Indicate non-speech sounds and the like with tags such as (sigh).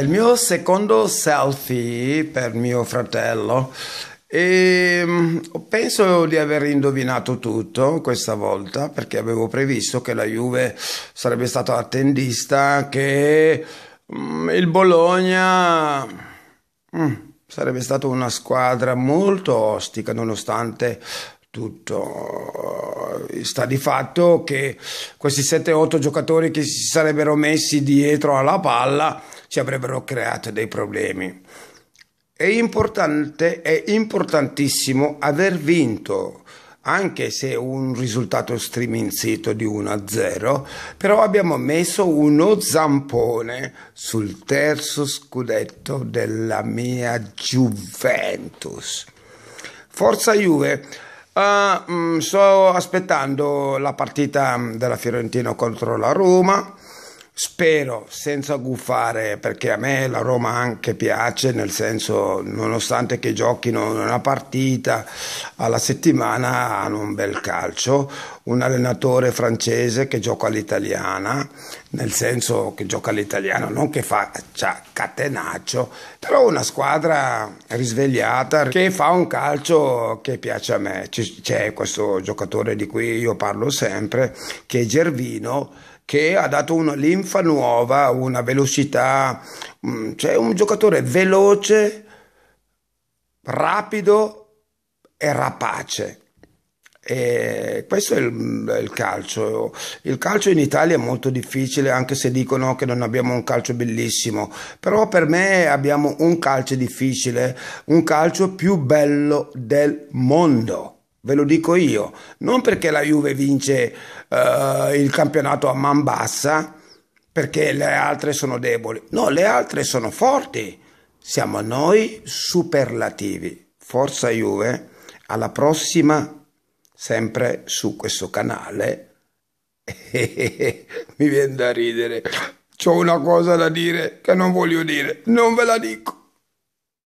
il mio secondo selfie per mio fratello e mm, penso di aver indovinato tutto questa volta perché avevo previsto che la Juve sarebbe stata attendista, che mm, il Bologna mm, sarebbe stata una squadra molto ostica nonostante tutto sta di fatto che questi 7-8 giocatori che si sarebbero messi dietro alla palla ci avrebbero creato dei problemi. È importante, è importantissimo aver vinto anche se un risultato striminzito di 1-0, però abbiamo messo uno zampone sul terzo scudetto della mia Juventus. Forza Juve! Uh, sto aspettando la partita mm, della Fiorentina contro la Roma Spero, senza guffare, perché a me la Roma anche piace, nel senso, nonostante che giochino una partita alla settimana, hanno un bel calcio. Un allenatore francese che gioca all'italiana, nel senso che gioca all'italiana non che faccia cioè, catenaccio, però una squadra risvegliata che fa un calcio che piace a me. C'è questo giocatore di cui io parlo sempre, che è Gervino che ha dato una linfa nuova, una velocità, mm, cioè un giocatore veloce, rapido e rapace. E questo è il, il, calcio. Il calcio in Italia è molto difficile, anche se dicono che non abbiamo un calcio bellissimo, però per me abbiamo un calcio difficile, un calcio più bello del mondo ve lo dico io, non perché la Juve vince uh, il campionato a man bassa, perché le altre sono deboli, no, le altre sono forti, siamo noi superlativi. Forza Juve, alla prossima, sempre su questo canale. (laughs) Mi viene da ridere, c'ho una cosa da dire che non voglio dire, non ve la dico.